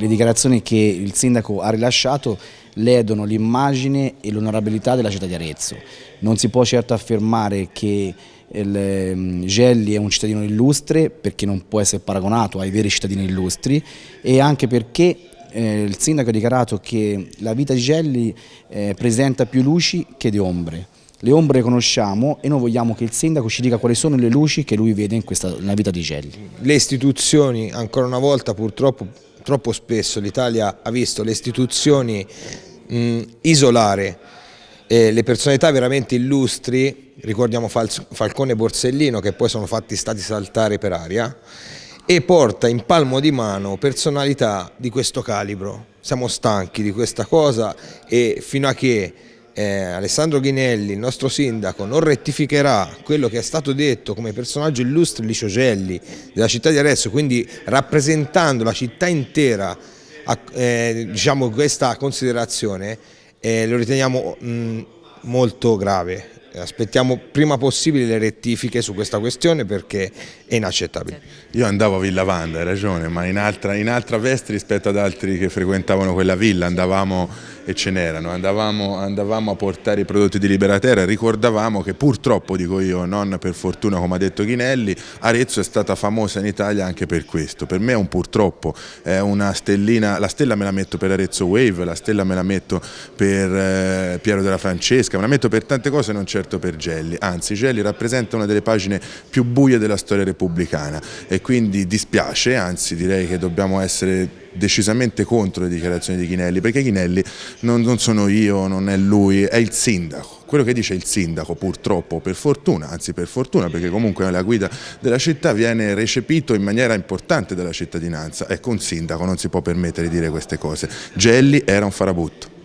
Le dichiarazioni che il sindaco ha rilasciato ledono l'immagine e l'onorabilità della città di Arezzo. Non si può certo affermare che il, ehm, Gelli è un cittadino illustre perché non può essere paragonato ai veri cittadini illustri e anche perché eh, il sindaco ha dichiarato che la vita di Gelli eh, presenta più luci che di ombre. Le ombre le conosciamo e noi vogliamo che il sindaco ci dica quali sono le luci che lui vede questa, nella vita di Gelli. Le istituzioni ancora una volta purtroppo troppo spesso l'Italia ha visto le istituzioni mh, isolare eh, le personalità veramente illustri, ricordiamo Fal Falcone e Borsellino che poi sono fatti stati saltare per aria, e porta in palmo di mano personalità di questo calibro. Siamo stanchi di questa cosa e fino a che eh, Alessandro Ghinelli, il nostro sindaco, non rettificherà quello che è stato detto come personaggio illustre Licciogelli della città di Arezzo, quindi rappresentando la città intera a, eh, diciamo questa considerazione, eh, lo riteniamo mh, mm, molto grave. Aspettiamo prima possibile le rettifiche su questa questione perché è inaccettabile. Io andavo a Villa Vanda, hai ragione, ma in altra, in altra veste rispetto ad altri che frequentavano quella villa, andavamo e ce n'erano, andavamo, andavamo, a portare i prodotti di Liberaterra, Terra, ricordavamo che purtroppo, dico io, non per fortuna come ha detto Ghinelli, Arezzo è stata famosa in Italia anche per questo, per me è un purtroppo, è una stellina, la stella me la metto per Arezzo Wave, la stella me la metto per eh, Piero della Francesca, me la metto per tante cose non certo per Gelli, anzi Gelli rappresenta una delle pagine più buie della storia repubblicana e quindi dispiace, anzi direi che dobbiamo essere decisamente contro le dichiarazioni di Chinelli, perché Chinelli non, non sono io, non è lui, è il sindaco quello che dice il sindaco purtroppo, per fortuna, anzi per fortuna perché comunque la guida della città viene recepito in maniera importante dalla cittadinanza, ecco un sindaco non si può permettere di dire queste cose, Gelli era un farabutto.